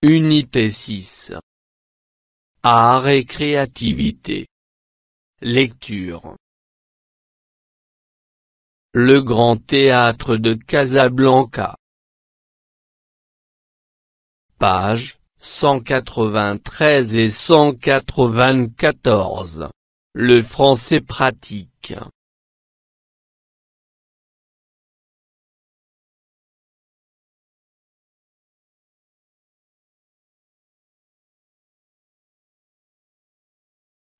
Unité 6 Art et créativité Lecture le Grand Théâtre de Casablanca. Pages 193 et 194. Le français pratique.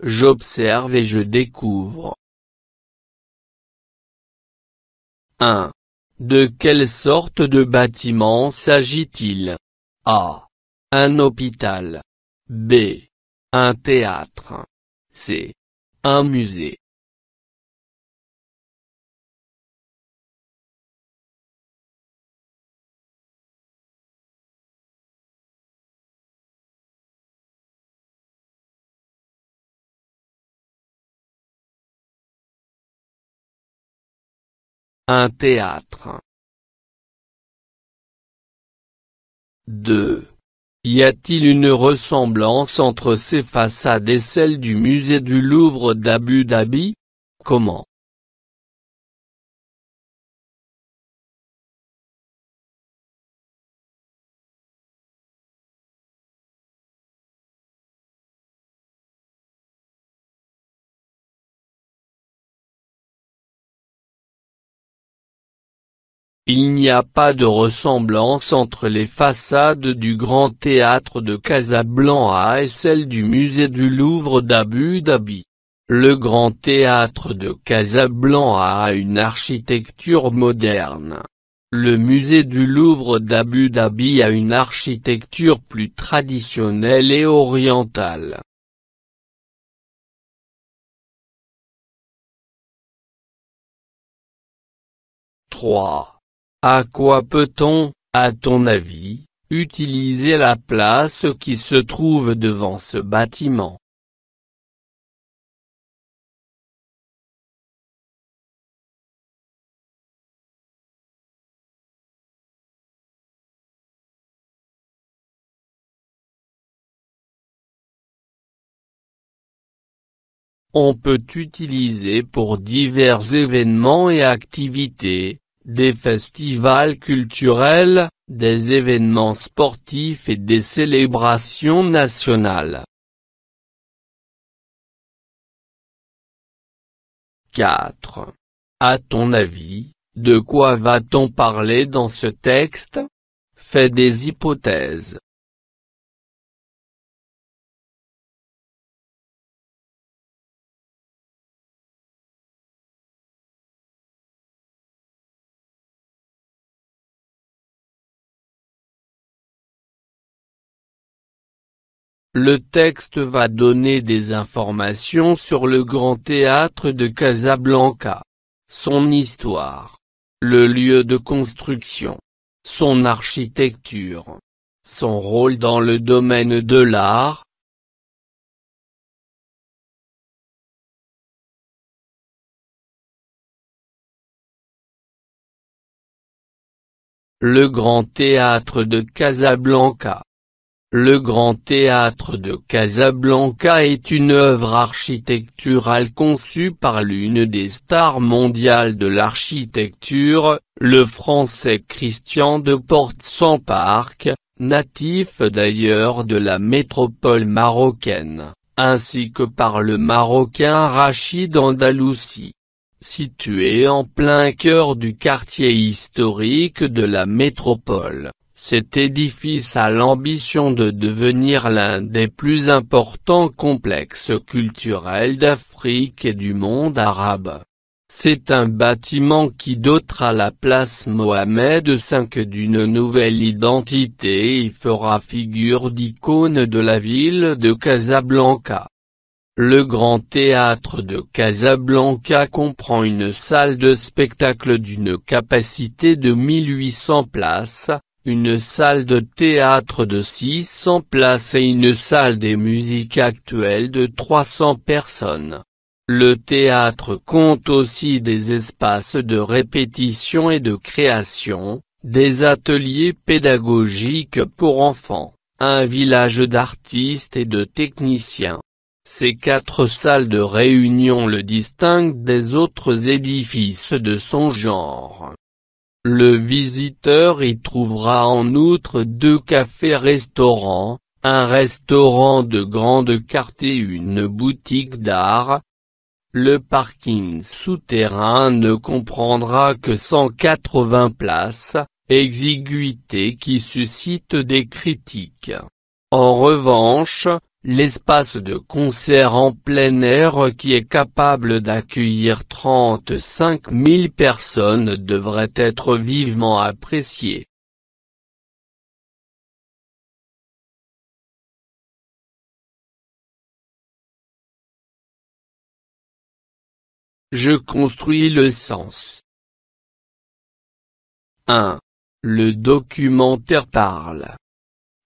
J'observe et je découvre. 1. De quelle sorte de bâtiment s'agit-il A. Un hôpital. B. Un théâtre. C. Un musée. théâtre. 2. Y a-t-il une ressemblance entre ces façades et celles du musée du Louvre d'Abu Dhabi Comment Il n'y a pas de ressemblance entre les façades du Grand Théâtre de Casablanca et celles du musée du Louvre d'Abu Dhabi. Le Grand Théâtre de Casablanca a une architecture moderne. Le musée du Louvre d'Abu Dhabi a une architecture plus traditionnelle et orientale. 3. À quoi peut-on, à ton avis, utiliser la place qui se trouve devant ce bâtiment On peut utiliser pour divers événements et activités, des festivals culturels, des événements sportifs et des célébrations nationales. 4. À ton avis, de quoi va-t-on parler dans ce texte Fais des hypothèses. Le texte va donner des informations sur le Grand Théâtre de Casablanca. Son histoire. Le lieu de construction. Son architecture. Son rôle dans le domaine de l'art. Le Grand Théâtre de Casablanca le Grand Théâtre de Casablanca est une œuvre architecturale conçue par l'une des stars mondiales de l'architecture, le français Christian de Porte-Sans-Parc, natif d'ailleurs de la métropole marocaine, ainsi que par le Marocain Rachid Andalousie. Situé en plein cœur du quartier historique de la métropole, cet édifice a l'ambition de devenir l'un des plus importants complexes culturels d'Afrique et du monde arabe. C'est un bâtiment qui dotera la place Mohamed V d'une nouvelle identité et fera figure d'icône de la ville de Casablanca. Le Grand Théâtre de Casablanca comprend une salle de spectacle d'une capacité de 1800 places, une salle de théâtre de 600 places et une salle des musiques actuelles de 300 personnes. Le théâtre compte aussi des espaces de répétition et de création, des ateliers pédagogiques pour enfants, un village d'artistes et de techniciens. Ces quatre salles de réunion le distinguent des autres édifices de son genre. Le visiteur y trouvera en outre deux cafés-restaurants, un restaurant de grande carte et une boutique d'art. Le parking souterrain ne comprendra que 180 places, exiguïté qui suscite des critiques. En revanche, l'espace de concert en plein air qui est capable d'accueillir 35 000 personnes devrait être vivement apprécié. Je construis le sens. 1. Le documentaire parle.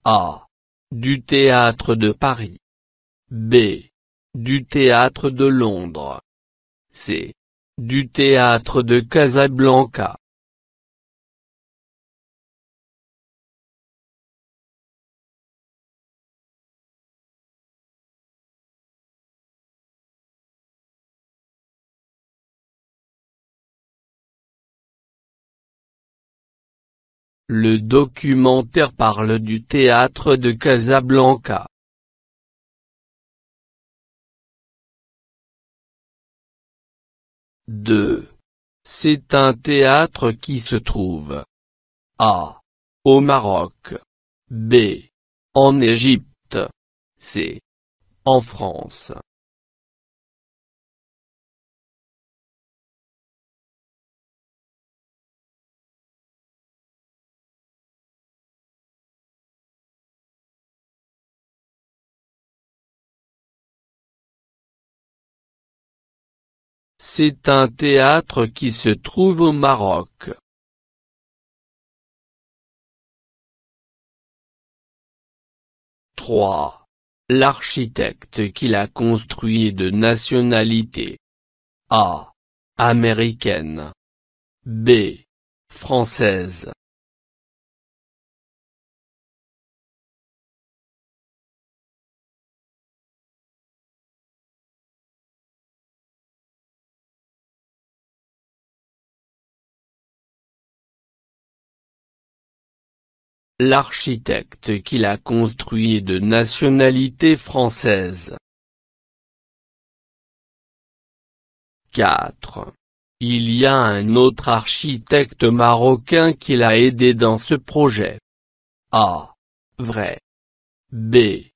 A du théâtre de Paris. B. Du théâtre de Londres. C. Du théâtre de Casablanca. Le documentaire parle du théâtre de Casablanca. 2. C'est un théâtre qui se trouve A. Au Maroc. B. En Égypte. C. En France. C'est un théâtre qui se trouve au Maroc. 3. L'architecte qui l'a construit de nationalité A. Américaine B. Française L'architecte qui l'a construit est de nationalité française. 4. Il y a un autre architecte marocain qui l'a aidé dans ce projet. A. Vrai. B.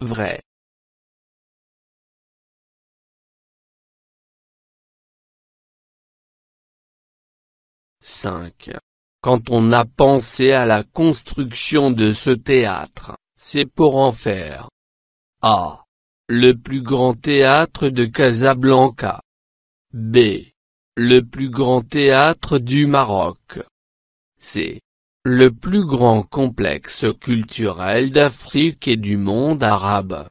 vrai 5. Quand on a pensé à la construction de ce théâtre, c'est pour en faire A. Le plus grand théâtre de Casablanca. B. Le plus grand théâtre du Maroc. C le plus grand complexe culturel d'Afrique et du monde arabe.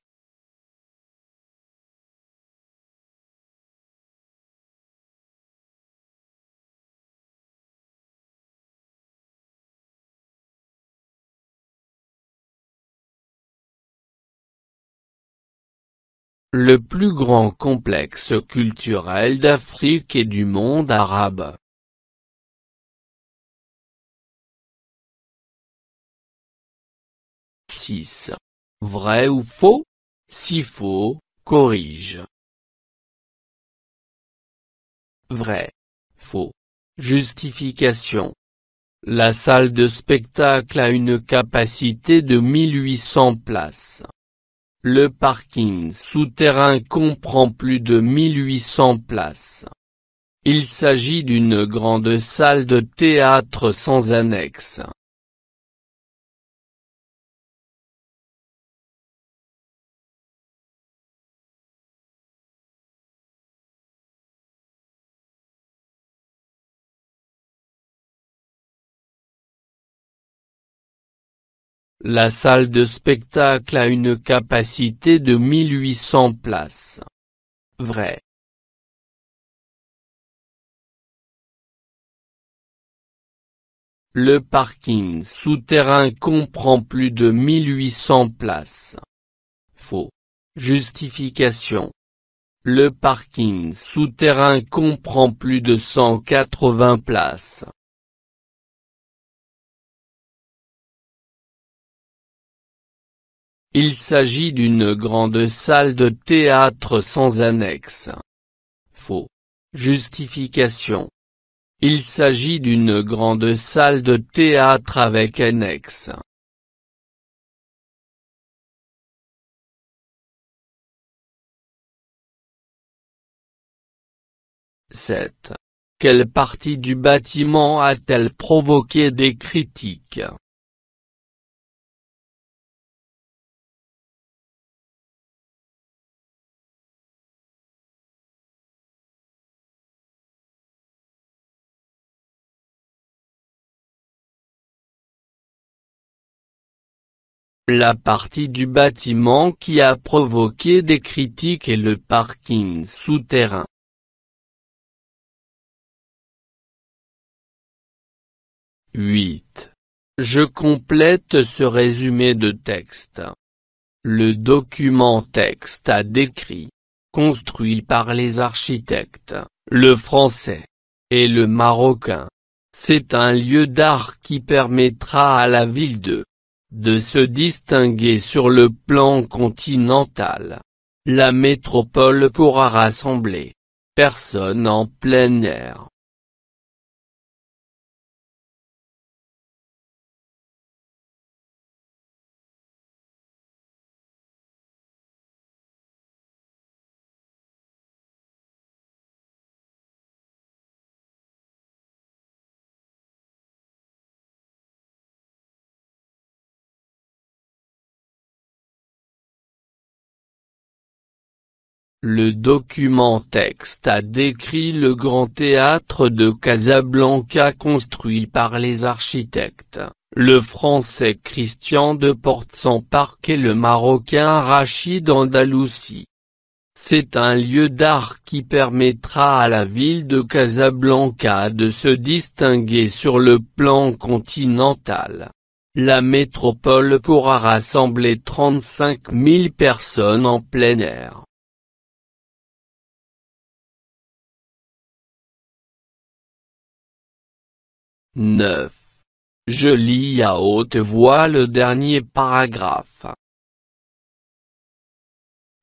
le plus grand complexe culturel d'Afrique et du monde arabe. Vrai ou faux Si faux, corrige. Vrai. Faux. Justification. La salle de spectacle a une capacité de 1800 places. Le parking souterrain comprend plus de 1800 places. Il s'agit d'une grande salle de théâtre sans annexe. La salle de spectacle a une capacité de 1800 places. Vrai. Le parking souterrain comprend plus de 1800 places. Faux. Justification. Le parking souterrain comprend plus de 180 places. Il s'agit d'une grande salle de théâtre sans annexe. Faux. Justification. Il s'agit d'une grande salle de théâtre avec annexe. « 7. Quelle partie du bâtiment a-t-elle provoqué des critiques La partie du bâtiment qui a provoqué des critiques est le parking souterrain. « 8. Je complète ce résumé de texte. Le document texte a décrit, construit par les architectes, le français et le marocain. C'est un lieu d'art qui permettra à la ville de de se distinguer sur le plan continental. La métropole pourra rassembler personne en plein air, Le document texte a décrit le grand théâtre de Casablanca construit par les architectes, le français Christian de porte san parc et le marocain Rachid Andalousie. C'est un lieu d'art qui permettra à la ville de Casablanca de se distinguer sur le plan continental. La métropole pourra rassembler 35 000 personnes en plein air. 9. Je lis à haute voix le dernier paragraphe.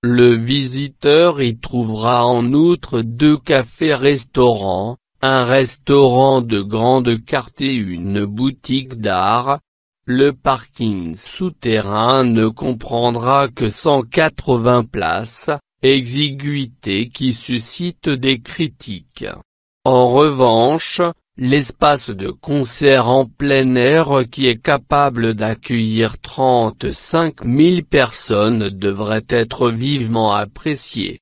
Le visiteur y trouvera en outre deux cafés-restaurants, un restaurant de grande carte et une boutique d'art. Le parking souterrain ne comprendra que 180 places, exiguïté qui suscite des critiques. En revanche, l'espace de concert en plein air qui est capable d'accueillir 35 000 personnes devrait être vivement apprécié.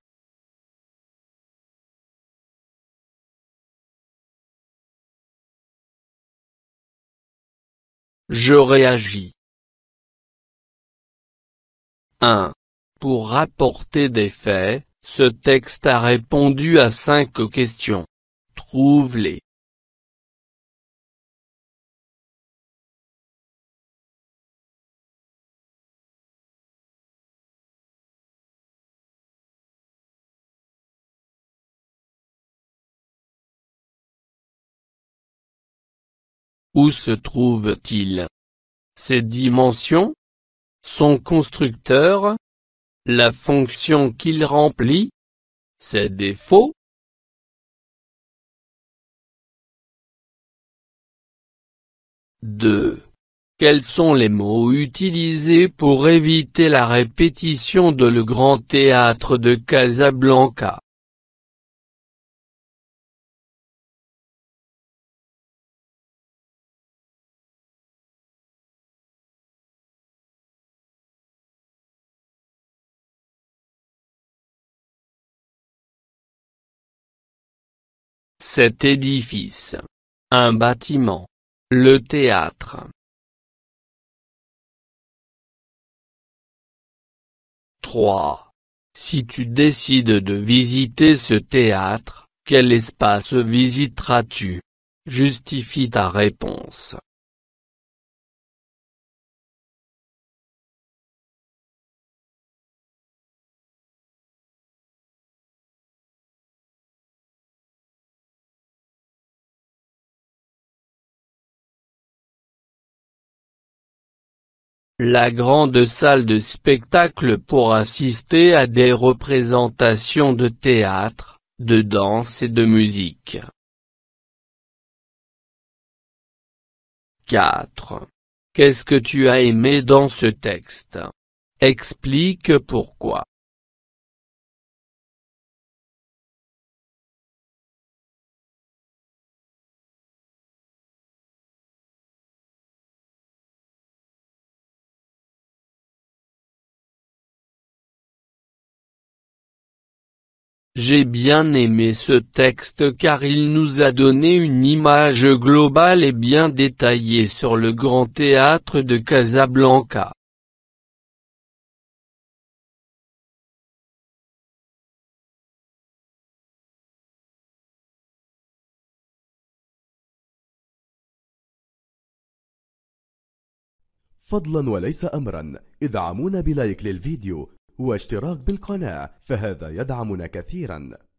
Je réagis. 1. Pour rapporter des faits, ce texte a répondu à cinq questions. Trouve-les. Où se trouve-t-il Ses dimensions Son constructeur La fonction qu'il remplit Ses défauts 2. Quels sont les mots utilisés pour éviter la répétition de le grand théâtre de Casablanca Cet édifice. Un bâtiment. Le théâtre. 3. Si tu décides de visiter ce théâtre, quel espace visiteras-tu Justifie ta réponse. la grande salle de spectacle pour assister à des représentations de théâtre, de danse et de musique. 4. Qu'est-ce que tu as aimé dans ce texte Explique pourquoi. J'ai bien aimé ce texte car il nous a donné une image globale et bien détaillée sur le grand théâtre de Casablanca. واشتراك بالقناة فهذا يدعمنا كثيرا